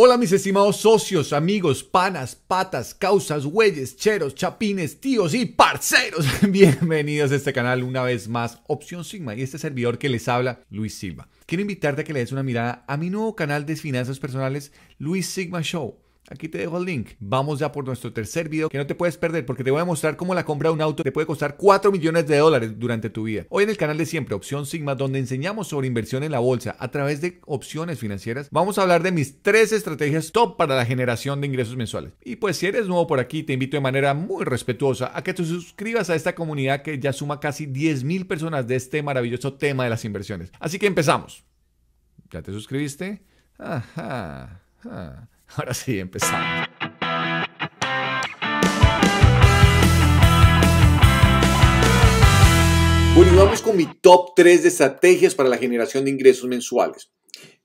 Hola mis estimados socios, amigos, panas, patas, causas, güeyes, cheros, chapines, tíos y parceros. Bienvenidos a este canal una vez más, Opción Sigma y este servidor que les habla, Luis Silva. Quiero invitarte a que le des una mirada a mi nuevo canal de finanzas personales, Luis Sigma Show Aquí te dejo el link. Vamos ya por nuestro tercer video que no te puedes perder porque te voy a mostrar cómo la compra de un auto te puede costar 4 millones de dólares durante tu vida. Hoy en el canal de siempre, Opción Sigma, donde enseñamos sobre inversión en la bolsa a través de opciones financieras, vamos a hablar de mis tres estrategias top para la generación de ingresos mensuales. Y pues si eres nuevo por aquí, te invito de manera muy respetuosa a que te suscribas a esta comunidad que ya suma casi 10.000 personas de este maravilloso tema de las inversiones. Así que empezamos. ¿Ya te suscribiste? Ahora sí, empezamos. Bueno, vamos con mi top 3 de estrategias para la generación de ingresos mensuales.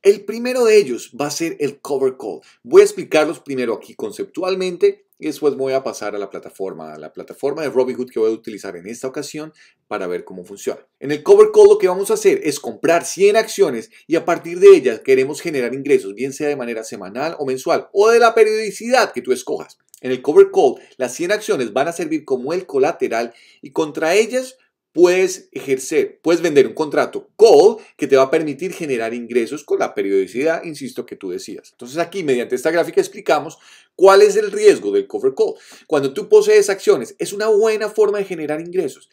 El primero de ellos va a ser el cover call. Voy a explicarlos primero aquí conceptualmente y después voy a pasar a la plataforma, a la plataforma de Robinhood que voy a utilizar en esta ocasión para ver cómo funciona. En el cover call lo que vamos a hacer es comprar 100 acciones y a partir de ellas queremos generar ingresos, bien sea de manera semanal o mensual o de la periodicidad que tú escojas. En el cover call, las 100 acciones van a servir como el colateral y contra ellas puedes ejercer, puedes vender un contrato call que te va a permitir generar ingresos con la periodicidad, insisto, que tú decías. Entonces aquí, mediante esta gráfica, explicamos cuál es el riesgo del cover call. Cuando tú posees acciones, es una buena forma de generar ingresos.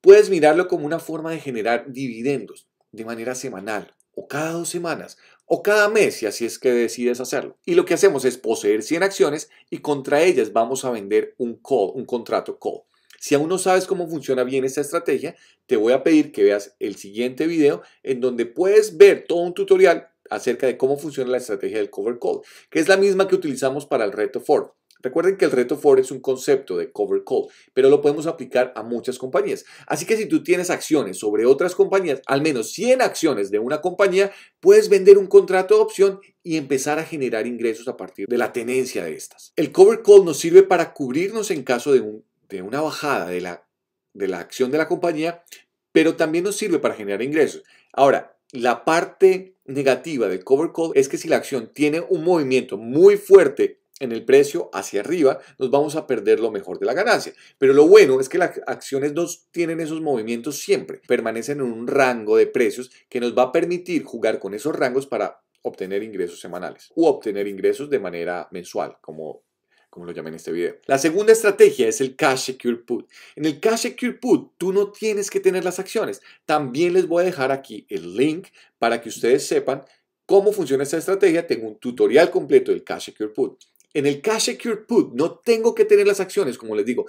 Puedes mirarlo como una forma de generar dividendos de manera semanal o cada dos semanas o cada mes si así es que decides hacerlo. Y lo que hacemos es poseer 100 acciones y contra ellas vamos a vender un call, un contrato call. Si aún no sabes cómo funciona bien esta estrategia, te voy a pedir que veas el siguiente video en donde puedes ver todo un tutorial acerca de cómo funciona la estrategia del cover call, que es la misma que utilizamos para el reto Ford. Recuerden que el reto Ford es un concepto de cover call, pero lo podemos aplicar a muchas compañías. Así que si tú tienes acciones sobre otras compañías, al menos 100 acciones de una compañía, puedes vender un contrato de opción y empezar a generar ingresos a partir de la tenencia de estas. El cover call nos sirve para cubrirnos en caso de un de una bajada de la, de la acción de la compañía, pero también nos sirve para generar ingresos. Ahora, la parte negativa del cover call es que si la acción tiene un movimiento muy fuerte en el precio hacia arriba, nos vamos a perder lo mejor de la ganancia. Pero lo bueno es que las acciones no tienen esos movimientos siempre, permanecen en un rango de precios que nos va a permitir jugar con esos rangos para obtener ingresos semanales o obtener ingresos de manera mensual, como como lo llamé en este video. La segunda estrategia es el Cash Secure Put. En el Cash Secure Put tú no tienes que tener las acciones. También les voy a dejar aquí el link para que ustedes sepan cómo funciona esta estrategia. Tengo un tutorial completo del Cash Secure Put. En el Cash Secure Put no tengo que tener las acciones, como les digo.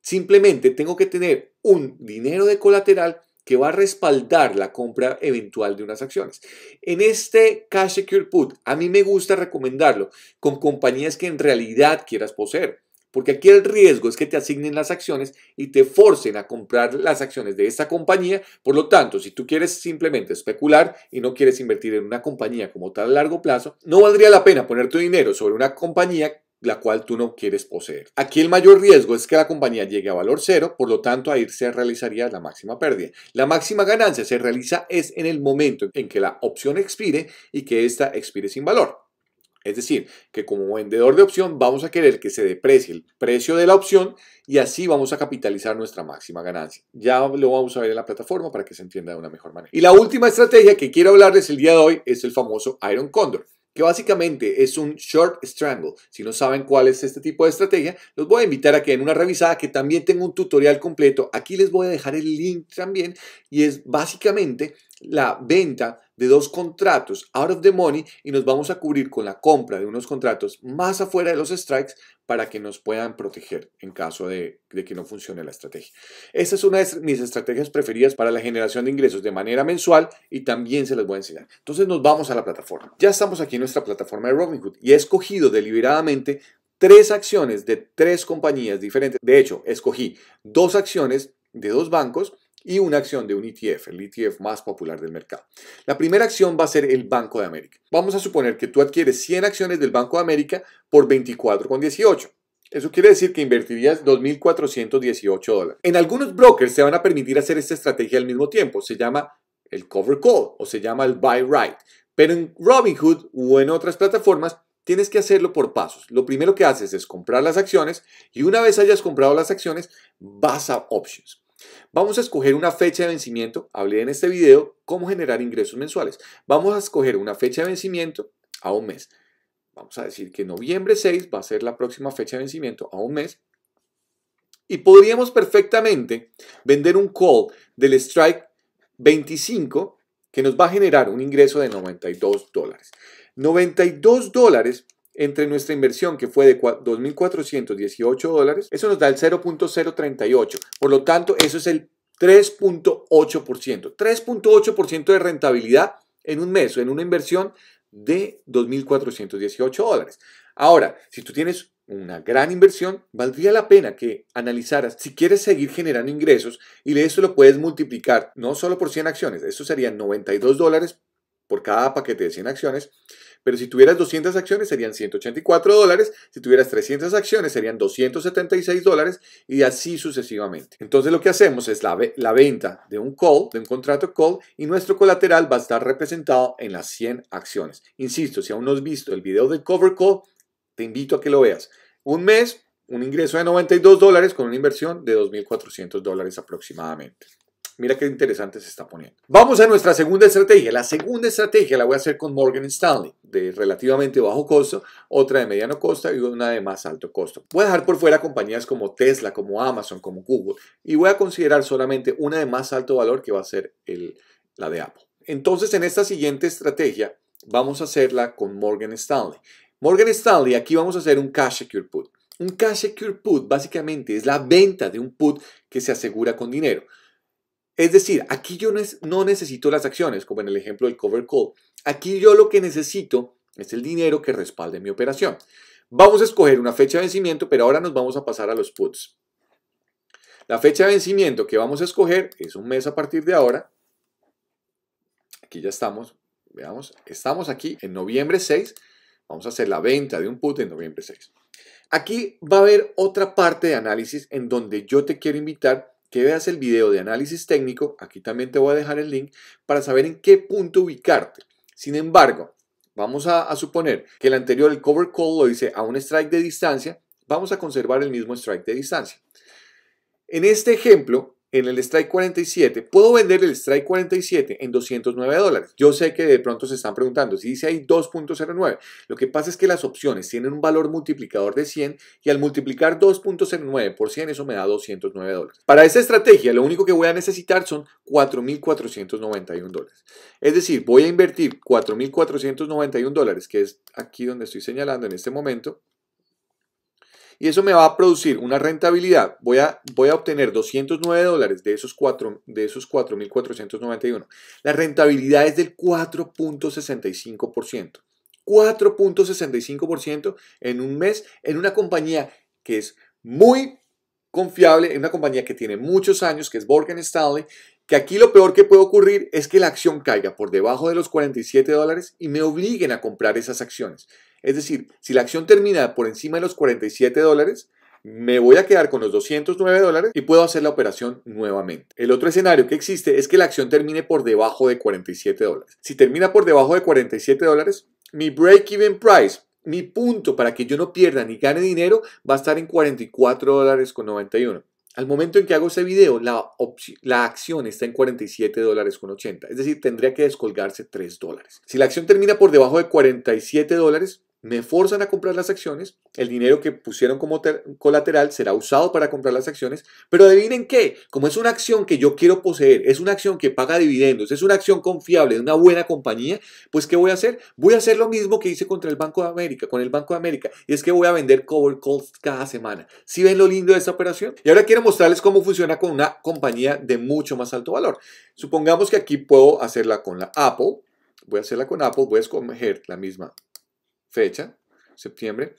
Simplemente tengo que tener un dinero de colateral que va a respaldar la compra eventual de unas acciones. En este Cash Secure Put, a mí me gusta recomendarlo con compañías que en realidad quieras poseer, porque aquí el riesgo es que te asignen las acciones y te forcen a comprar las acciones de esta compañía. Por lo tanto, si tú quieres simplemente especular y no quieres invertir en una compañía como tal a largo plazo, no valdría la pena poner tu dinero sobre una compañía la cual tú no quieres poseer. Aquí el mayor riesgo es que la compañía llegue a valor cero, por lo tanto ahí se realizaría la máxima pérdida. La máxima ganancia se realiza es en el momento en que la opción expire y que ésta expire sin valor. Es decir, que como vendedor de opción vamos a querer que se deprecie el precio de la opción y así vamos a capitalizar nuestra máxima ganancia. Ya lo vamos a ver en la plataforma para que se entienda de una mejor manera. Y la última estrategia que quiero hablarles el día de hoy es el famoso Iron Condor que básicamente es un short strangle. Si no saben cuál es este tipo de estrategia, los voy a invitar a que en una revisada que también tengo un tutorial completo. Aquí les voy a dejar el link también y es básicamente la venta de dos contratos out of the money y nos vamos a cubrir con la compra de unos contratos más afuera de los strikes para que nos puedan proteger en caso de, que no funcione la estrategia. Esta es una de mis estrategias preferidas para la generación de ingresos de manera mensual y también se las voy a enseñar. Entonces nos vamos a la plataforma. Ya estamos aquí en nuestra plataforma de Robinhood y he escogido deliberadamente tres acciones de tres compañías diferentes. De hecho, escogí dos acciones de dos bancos y una acción de un ETF, el ETF más popular del mercado. La primera acción va a ser el Banco de América. Vamos a suponer que tú adquieres 100 acciones del Banco de América por 24,18. Eso quiere decir que invertirías 2.418 dólares. En algunos brokers se van a permitir hacer esta estrategia al mismo tiempo. Se llama el cover call o se llama el buy right. Pero en Robinhood o en otras plataformas tienes que hacerlo por pasos. Lo primero que haces es comprar las acciones y una vez hayas comprado las acciones vas a options. Vamos a escoger una fecha de vencimiento, hablé en este video cómo generar ingresos mensuales. Vamos a escoger una fecha de vencimiento a un mes. Vamos a decir que noviembre 6 va a ser la próxima fecha de vencimiento a un mes. Y podríamos perfectamente vender un call del strike 25 que nos va a generar un ingreso de 92 dólares. 92 dólares entre nuestra inversión que fue de 2.418 dólares, eso nos da el 0.038. Por lo tanto, eso es el 3.8%. 3.8% de rentabilidad en un mes o en una inversión de 2.418 dólares. Ahora, si tú tienes una gran inversión, valdría la pena que analizaras si quieres seguir generando ingresos y de eso lo puedes multiplicar no solo por 100 acciones, eso serían 92 dólares por cada paquete de 100 acciones, pero si tuvieras 200 acciones serían 184 dólares, si tuvieras 300 acciones serían 276 dólares y así sucesivamente. Entonces lo que hacemos es la, venta de un call, de un contrato call y nuestro colateral va a estar representado en las 100 acciones. Insisto, si aún no has visto el video del cover call, te invito a que lo veas. Un mes, un ingreso de 92 dólares con una inversión de 2.400 dólares aproximadamente. Mira qué interesante se está poniendo. Vamos a nuestra segunda estrategia. La segunda estrategia la voy a hacer con Morgan Stanley, de relativamente bajo costo, otra de mediano costo y una de más alto costo. Voy a dejar por fuera compañías como Tesla, como Amazon, como Google y voy a considerar solamente una de más alto valor que va a ser el, la de Apple. Entonces, en esta siguiente estrategia vamos a hacerla con Morgan Stanley. Morgan Stanley, aquí vamos a hacer un cash secure put. Un cash secure put básicamente es la venta de un put que se asegura con dinero. Es decir, aquí yo no necesito las acciones, como en el ejemplo del cover call. Aquí yo lo que necesito es el dinero que respalde mi operación. Vamos a escoger una fecha de vencimiento, pero ahora nos vamos a pasar a los puts. La fecha de vencimiento que vamos a escoger es un mes a partir de ahora. Aquí ya estamos. Veamos, estamos aquí en noviembre 6. Vamos a hacer la venta de un put en noviembre 6. Aquí va a haber otra parte de análisis en donde yo te quiero invitar que veas el video de análisis técnico, aquí también te voy a dejar el link, para saber en qué punto ubicarte. Sin embargo, vamos a, suponer que el anterior, el cover call, lo hice a un strike de distancia, vamos a conservar el mismo strike de distancia. En este ejemplo, en el strike 47, puedo vender el strike 47 en 209 dólares. Yo sé que de pronto se están preguntando si dice ahí 2.09. Lo que pasa es que las opciones tienen un valor multiplicador de 100 y al multiplicar 2.09 por 100 eso me da 209 dólares. Para esta estrategia lo único que voy a necesitar son 4.491 dólares. Es decir, voy a invertir 4.491 dólares, que es aquí donde estoy señalando en este momento, y eso me va a producir una rentabilidad. Voy a, voy a obtener 209 dólares de esos 4.491. la rentabilidad es del 4.65%. 4.65% en un mes en una compañía que es muy confiable, en una compañía que tiene muchos años, que es Borgen Stanley, que aquí lo peor que puede ocurrir es que la acción caiga por debajo de los 47 dólares y me obliguen a comprar esas acciones. Es decir, si la acción termina por encima de los 47 dólares, me voy a quedar con los 209 dólares y puedo hacer la operación nuevamente. El otro escenario que existe es que la acción termine por debajo de 47 dólares. Si termina por debajo de 47 dólares, mi break-even price, mi punto para que yo no pierda ni gane dinero, va a estar en 44 dólares con 91. Al momento en que hago ese video, la, la acción está en 47 dólares con 80. Es decir, tendría que descolgarse 3 dólares. Si la acción termina por debajo de 47 dólares, me forzan a comprar las acciones, el dinero que pusieron como colateral será usado para comprar las acciones, pero adivinen qué, como es una acción que yo quiero poseer, es una acción que paga dividendos, es una acción confiable de una buena compañía, pues ¿qué voy a hacer? Voy a hacer lo mismo que hice contra el Banco de América, con el Banco de América, y es que voy a vender cover calls cada semana. ¿Sí ven lo lindo de esta operación? Y ahora quiero mostrarles cómo funciona con una compañía de mucho más alto valor. Supongamos que aquí puedo hacerla con la Apple, voy a hacerla con Apple, voy a escoger la misma fecha, septiembre,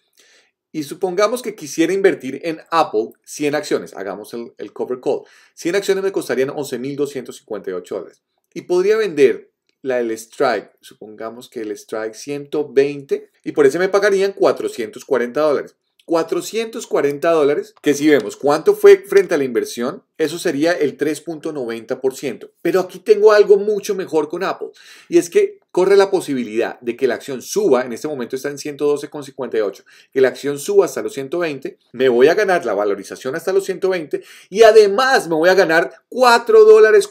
y supongamos que quisiera invertir en Apple 100 acciones, hagamos el, el cover call, 100 acciones me costarían 11.258 dólares y podría vender la del strike, supongamos que el strike 120 y por ese me pagarían 440 dólares. 440 dólares, que si vemos cuánto fue frente a la inversión, eso sería el 3.90%. Pero aquí tengo algo mucho mejor con Apple. Y es que corre la posibilidad de que la acción suba, en este momento está en 112,58, que la acción suba hasta los 120, me voy a ganar la valorización hasta los 120 y además me voy a ganar 4 dólares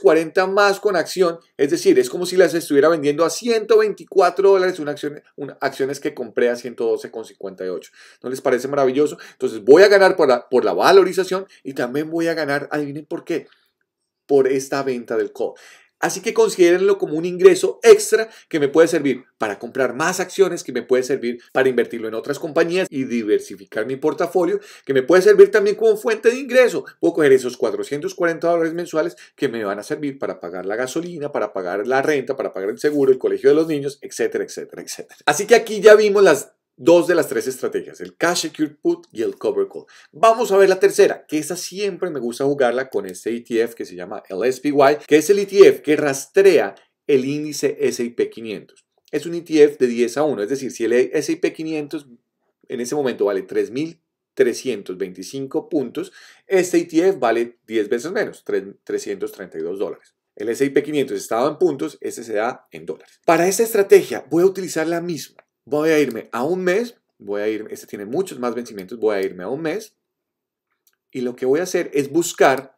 más con acción, es decir, es como si las estuviera vendiendo a 124 dólares una acción, acciones que compré a 112,58. ¿No les parece maravilloso? Entonces voy a ganar por la, por la valorización y también voy a ganar, por qué, por esta venta del call. Así que considérenlo como un ingreso extra que me puede servir para comprar más acciones, que me puede servir para invertirlo en otras compañías y diversificar mi portafolio, que me puede servir también como fuente de ingreso. Puedo coger esos 440 dólares mensuales que me van a servir para pagar la gasolina, para pagar la renta, para pagar el seguro, el colegio de los niños, etcétera, etcétera, etcétera. Así que aquí ya vimos las Dos de las tres estrategias, el cash secure put y el cover call. Vamos a ver la tercera, que esa siempre me gusta jugarla con este ETF que se llama LSPY, que es el ETF que rastrea el índice S&P 500. Es un ETF de 10 a 1, es decir, si el S&P 500 en ese momento vale 3.325 puntos, este ETF vale 10 veces menos, 332 dólares. El S&P 500 estaba en puntos, este se da en dólares. Para esta estrategia voy a utilizar la misma voy a irme a un mes, voy a este tiene muchos más vencimientos, voy a irme a un mes y lo que voy a hacer es buscar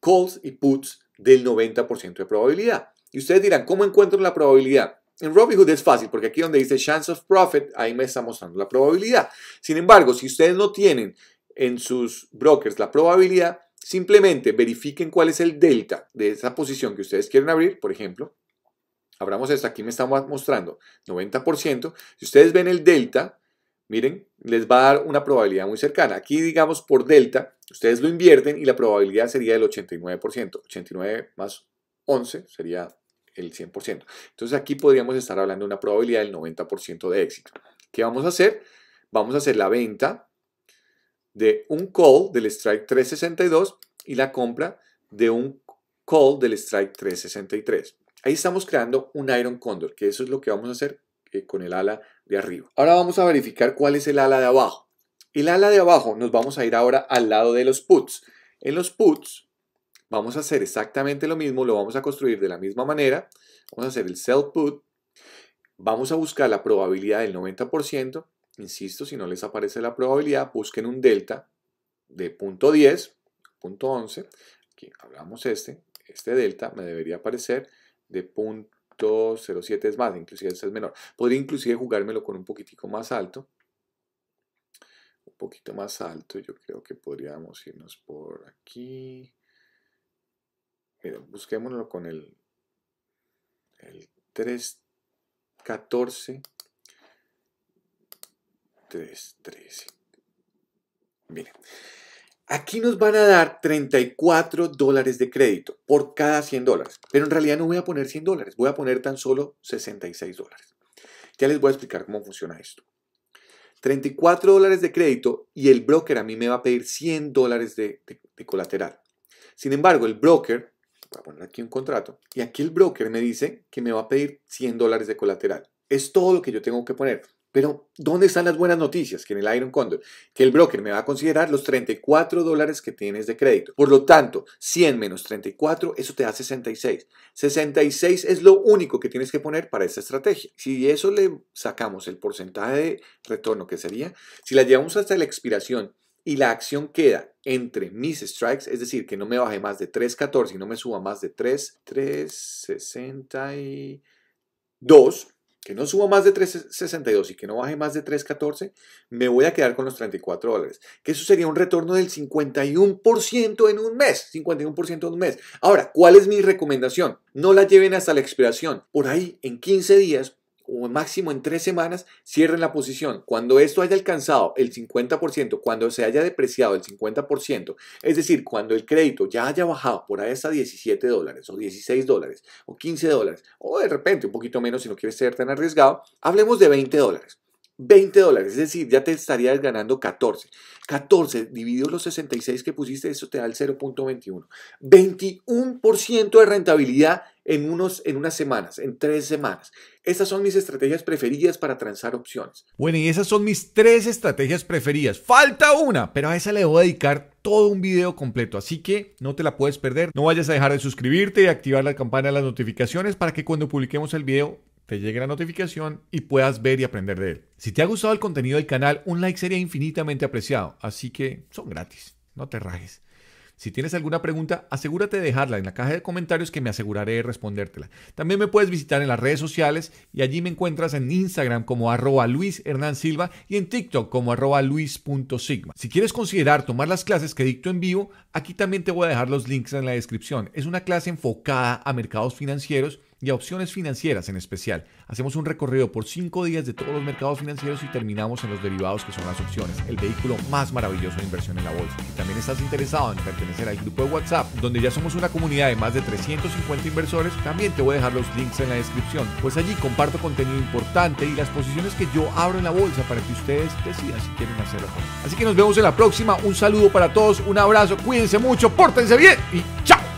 calls y puts del 90% de probabilidad. Y ustedes dirán, ¿cómo encuentro la probabilidad? En Robinhood es fácil porque aquí donde dice chance of profit, ahí me está mostrando la probabilidad. Sin embargo, si ustedes no tienen en sus brokers la probabilidad, simplemente verifiquen cuál es el delta de esa posición que ustedes quieren abrir, por ejemplo, abramos esto, aquí me estamos mostrando 90%. Si ustedes ven el delta, miren, les va a dar una probabilidad muy cercana. Aquí, digamos, por delta, ustedes lo invierten y la probabilidad sería del 89%. 89 más 11 sería el 100%. Entonces aquí podríamos estar hablando de una probabilidad del 90% de éxito. ¿Qué vamos a hacer? Vamos a hacer la venta de un call del strike 362 y la compra de un call del strike 363. Ahí estamos creando un Iron Condor, que eso es lo que vamos a hacer eh, con el ala de arriba. Ahora vamos a verificar cuál es el ala de abajo. El ala de abajo nos vamos a ir ahora al lado de los puts. En los puts vamos a hacer exactamente lo mismo, lo vamos a construir de la misma manera. Vamos a hacer el sell put. Vamos a buscar la probabilidad del 90%. Insisto, si no les aparece la probabilidad, busquen un delta de punto .10, .11. Aquí hablamos este, este delta me debería aparecer de punto es más, inclusive es menor. Podría inclusive jugármelo con un poquitico más alto. Un poquito más alto, yo creo que podríamos irnos por aquí. Mira, busquémoslo con el, el 3, 14, Miren. Aquí nos van a dar 34 dólares de crédito por cada 100 dólares. Pero en realidad no voy a poner 100 dólares, voy a poner tan solo 66 dólares. Ya les voy a explicar cómo funciona esto. 34 dólares de crédito y el broker a mí me va a pedir 100 dólares de, colateral. Sin embargo, el broker, voy a poner aquí un contrato, y aquí el broker me dice que me va a pedir 100 dólares de colateral. Es todo lo que yo tengo que poner. Pero, ¿dónde están las buenas noticias? Que en el Iron Condor, que el broker me va a considerar los 34 dólares que tienes de crédito. Por lo tanto, 100 menos 34, eso te da 66. 66 es lo único que tienes que poner para esta estrategia. Si eso le sacamos el porcentaje de retorno que sería, si la llevamos hasta la expiración y la acción queda entre mis strikes, es decir, que no me baje más de 3.14 y no me suba más de 3, 3.62, que no suba más de 3.62 y que no baje más de 3.14, me voy a quedar con los 34 dólares. Que eso sería un retorno del 51% en un mes. 51% en un mes. Ahora, ¿cuál es mi recomendación? No la lleven hasta la expiración. Por ahí, en 15 días, máximo en tres semanas, cierren la posición. Cuando esto haya alcanzado el 50%, cuando se haya depreciado el 50%, es decir, cuando el crédito ya haya bajado por ahí hasta 17 dólares o 16 dólares o 15 dólares, o de repente un poquito menos si no quieres ser tan arriesgado, hablemos de 20 dólares. 20 dólares, es decir, ya te estarías ganando 14. 14 dividido los 66 que pusiste, eso te da el 0.21. 21% de rentabilidad en, unos, en unas semanas, en tres semanas. Estas son mis estrategias preferidas para transar opciones. Bueno, y esas son mis tres estrategias preferidas. Falta una, pero a esa le voy a dedicar todo un video completo, así que no te la puedes perder. No vayas a dejar de suscribirte y activar la campana de las notificaciones para que cuando publiquemos el video te llegue la notificación y puedas ver y aprender de él. Si te ha gustado el contenido del canal, un like sería infinitamente apreciado, así que son gratis, no te rajes. Si tienes alguna pregunta, asegúrate de dejarla en la caja de comentarios que me aseguraré de respondértela. También me puedes visitar en las redes sociales y allí me encuentras en Instagram como arroba Luis Hernán Silva y en TikTok como arroba Luis.sigma. Si quieres considerar tomar las clases que dicto en vivo, aquí también te voy a dejar los links en la descripción. Es una clase enfocada a mercados financieros y a opciones financieras en especial. Hacemos un recorrido por 5 días de todos los mercados financieros y terminamos en los derivados que son las opciones, el vehículo más maravilloso de inversión en la bolsa. si también estás interesado en pertenecer al grupo de WhatsApp, donde ya somos una comunidad de más de 350 inversores, también te voy a dejar los links en la descripción, pues allí comparto contenido importante y las posiciones que yo abro en la bolsa para que ustedes decidan si quieren hacerlo. Así que nos vemos en la próxima, un saludo para todos, un abrazo, cuídense mucho, pórtense bien y chao.